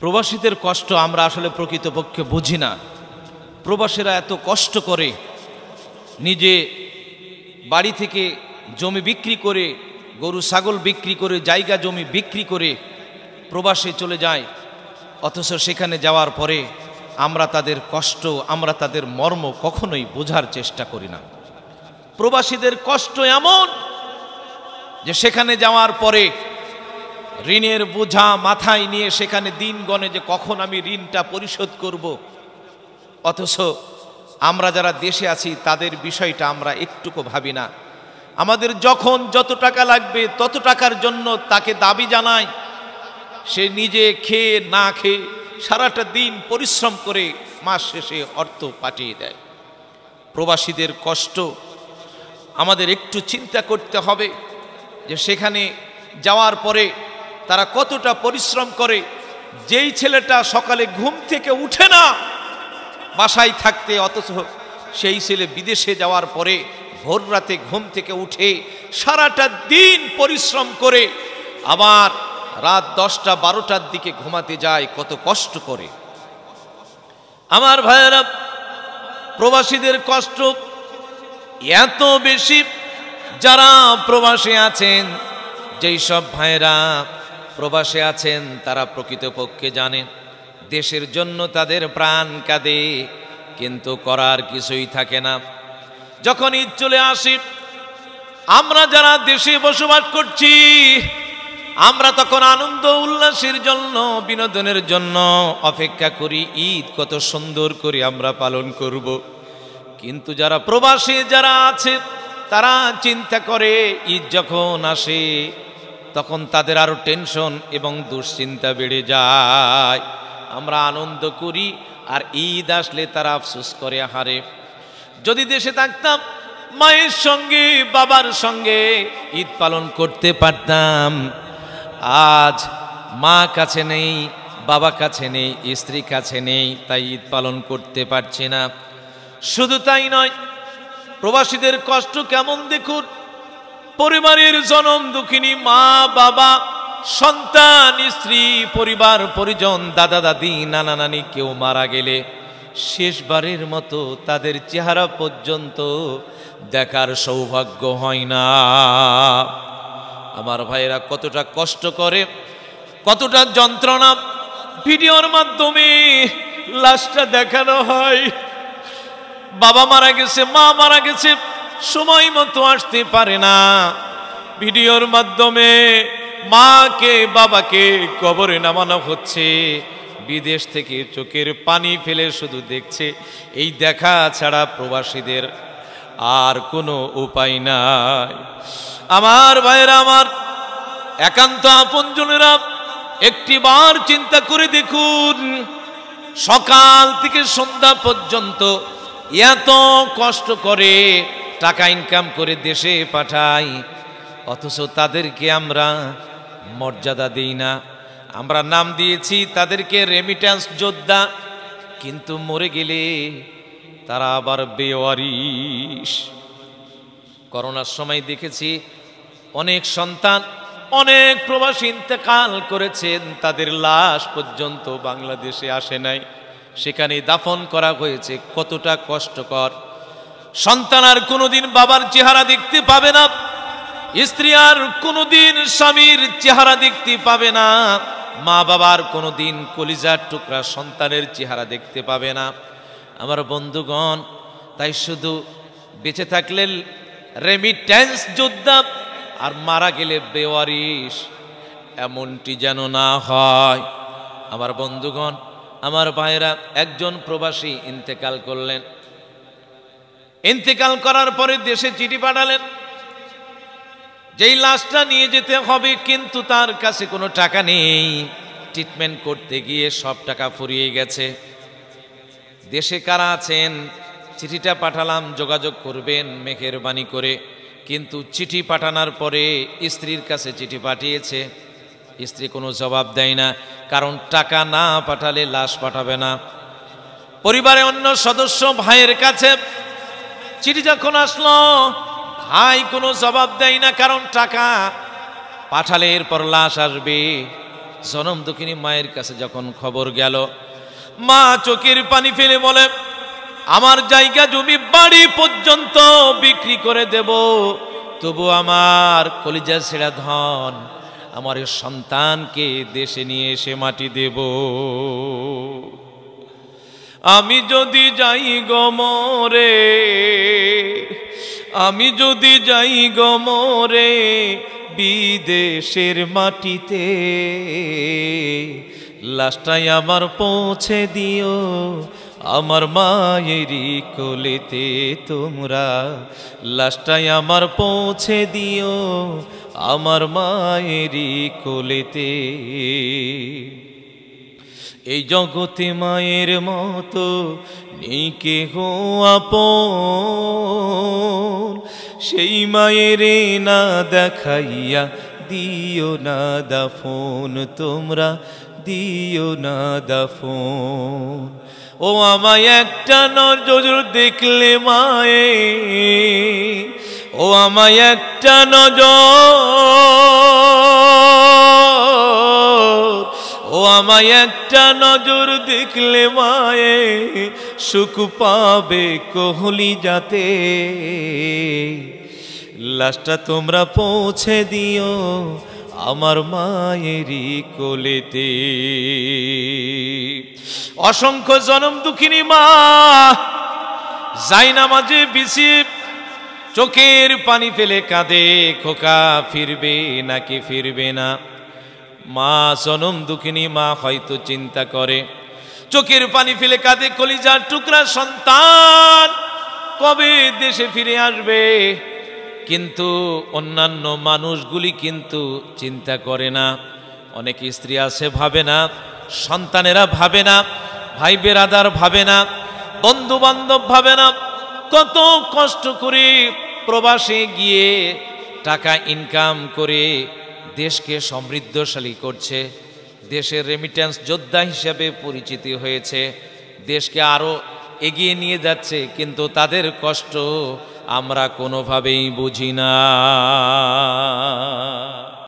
প্রবাসীদের কষ্ট আমরা আসলে প্রকৃতপক্ষে বুঝি না প্রবাসীরা এত কষ্ট করে নিজে বাড়ি থেকে জমি বিক্রি করে গরু ছাগল বিক্রি করে জায়গা জমি বিক্রি করে প্রবাসে চলে যায় অথচ সেখানে যাওয়ার পরে আমরা তাদের কষ্ট আমরা তাদের মর্ম কখনোই বোঝার চেষ্টা করি না প্রবাসীদের কষ্ট এমন যে সেখানে যাওয়ার পরে ঋণের বোঝা মাথায় নিয়ে সেখানে দিন গণে যে কখন আমি ঋণটা পরিশোধ করব অথচ আমরা যারা দেশে আছি তাদের বিষয়টা আমরা একটুকু ভাবি না আমাদের যখন যত টাকা লাগবে তত টাকার জন্য তাকে দাবি জানায় সে নিজে খেয়ে না খেয়ে সারাটা দিন পরিশ্রম করে মাস শেষে অর্থ পাঠিয়ে দেয় প্রবাসীদের কষ্ট আমাদের একটু চিন্তা করতে হবে যে সেখানে যাওয়ার পরে তারা কতটা পরিশ্রম করে যেই ছেলেটা সকালে ঘুম থেকে উঠে না বাসায় থাকতে অথচ সেই ছেলে বিদেশে যাওয়ার পরে ভোর রাতে ঘুম থেকে উঠে সারাটা দিন পরিশ্রম করে আবার রাত দশটা বারোটার দিকে ঘুমাতে যায় কত কষ্ট করে আমার ভাইয়েরা প্রবাসীদের কষ্ট এত বেশি যারা প্রবাসী আছেন যেই সব ভাইয়েরা প্রবাসে আছেন তারা প্রকৃতপক্ষে জানেন দেশের জন্য তাদের প্রাণ কাঁদে কিন্তু করার কিছুই থাকে না যখন ঈদ চলে আসি আমরা যারা দেশে বসবাস করছি আমরা তখন আনন্দ উল্লাসের জন্য বিনোদনের জন্য অপেক্ষা করি ঈদ কত সুন্দর করে আমরা পালন করব। কিন্তু যারা প্রবাসী যারা আছে তারা চিন্তা করে ঈদ যখন আসে তখন তাদের আরও টেনশন এবং দুশ্চিন্তা বেড়ে যায় আমরা আনন্দ করি আর ঈদ আসলে তারা আফসোস করে হারে যদি দেশে থাকতাম মায়ের সঙ্গে বাবার সঙ্গে ঈদ পালন করতে পারতাম আজ মা কাছে নেই বাবা কাছে নেই স্ত্রী কাছে নেই তাই ঈদ পালন করতে পারছে না শুধু তাই নয় প্রবাসীদের কষ্ট কেমন দেখুন পরিবারের জনম দুঃখিনী মা বাবা সন্তান স্ত্রী পরিবার পরিজন দাদা দাদি নানা নানি কেউ মারা গেলে শেষবারের মতো তাদের চেহারা পর্যন্ত দেখার সৌভাগ্য হয় না আমার ভাইয়েরা কতটা কষ্ট করে কতটা যন্ত্রণা ভিডিওর মাধ্যমে লাশটা দেখানো হয় বাবা মারা গেছে মা মারা গেছে সময় মতো আসতে পারে না ভিডিওর মাধ্যমে মাকে বাবাকে কবরে নামানো হচ্ছে বিদেশ থেকে চোখের পানি ফেলে শুধু দেখছে এই দেখা ছাড়া প্রবাসীদের আর কোনো উপায় নাই আমার ভাইয়েরা আমার একান্ত আপনজনেরা একটি বার চিন্তা করে দেখুন সকাল থেকে সন্ধ্যা পর্যন্ত এত কষ্ট করে টাকা ইনকাম করে দেশে পাঠাই অথচ তাদেরকে আমরা মর্যাদা দিই না আমরা নাম দিয়েছি তাদেরকে রেমিট্যান্স যোদ্ধা কিন্তু মরে গেলে তারা আবার বেওয়ারিস করোনার সময় দেখেছি অনেক সন্তান অনেক প্রবাসী ইন্তেকাল করেছেন তাদের লাশ পর্যন্ত বাংলাদেশে আসে নাই সেখানে দাফন করা হয়েছে কতটা কষ্টকর সন্তান আর কোনোদিন বাবার চেহারা দেখতে পাবে না স্ত্রী আর কোনোদিন স্বামীর চেহারা দেখতে পাবে না মা বাবার কোনোদিন কলিজার টুকরা সন্তানের চেহারা দেখতে পাবে না আমার বন্ধুগণ তাই শুধু বেঁচে থাকলে রেমিট্যান্স যোদ্ধা আর মারা গেলে বেওয়ারিস এমনটি যেন না হয় আমার বন্ধুগণ আমার ভাইয়েরা একজন প্রবাসী ইন্তেকাল করলেন ইন্তেকাল করার পরে দেশে চিঠি পাঠালেন যেই লাশটা নিয়ে যেতে হবে কিন্তু তার কাছে কোনো টাকা নেই ট্রিটমেন্ট করতে গিয়ে সব টাকা ফুরিয়ে গেছে দেশে কারা আছেন চিঠিটা পাঠালাম যোগাযোগ করবেন বাণী করে কিন্তু চিঠি পাঠানোর পরে স্ত্রীর কাছে চিঠি পাঠিয়েছে স্ত্রী কোনো জবাব দেয় না কারণ টাকা না পাঠালে লাশ পাঠাবে না পরিবারে অন্য সদস্য ভাইয়ের কাছে চিঠি যখন আসলো ভাই কোনো জবাব দেয় না কারণ টাকা পাঠালে এরপর লাশ আসবে জনম দক্ষিণী মায়ের কাছে যখন খবর গেল মা চোখের পানি ফেলে বলে আমার জায়গা জমি বাড়ি পর্যন্ত বিক্রি করে দেব তবু আমার কলিজা ছেড়া ধন আমার সন্তানকে দেশে নিয়ে এসে মাটি দেব আমি যদি যাই গমরে আমি যদি যাই গমরে বিদেশের মাটিতে লাস্টাই আমার পৌঁছে দিও আমার মায়েরই কোলেতে তোমরা লাস্টাই আমার পৌঁছে দিও আমার মায়েরই কোলেতে এই জগতে মায়ের মতো নেই কেহ আপন সেই মায়ের না দেখাইয়া দিও না দাফোন তোমরা দিও না দাফন ও আমায় একটা নজর দেখলে মায়ে ও আমায় একটা নজর আমায় একটা নজর দেখলে মায়ে সুখ পাবে কোহলি যাতে লাশটা তোমরা পৌঁছে দিও আমার মায়েরই কোলেতে অসংখ্য জনম দুঃখিনী মা যাই মাঝে বিছিয়ে চোখের পানি ফেলে কাঁদে খোকা ফিরবে নাকি ফিরবে না মা জনম দুঃখিনী মা হয়তো চিন্তা করে চোখের পানি ফেলে কাঁদে কলিজার টুকরা সন্তান কবে দেশে ফিরে আসবে কিন্তু অন্যান্য মানুষগুলি কিন্তু চিন্তা করে না অনেক স্ত্রী আছে ভাবে না সন্তানেরা ভাবে না ভাই বেরাদার ভাবে না বন্ধু বান্ধব ভাবে না কত কষ্ট করে প্রবাসে গিয়ে টাকা ইনকাম করে দেশকে সমৃদ্ধশালী করছে দেশের রেমিট্যান্স যোদ্ধা হিসাবে পরিচিতি হয়েছে দেশকে আরও এগিয়ে নিয়ে যাচ্ছে কিন্তু তাদের কষ্ট আমরা কোনোভাবেই বুঝি না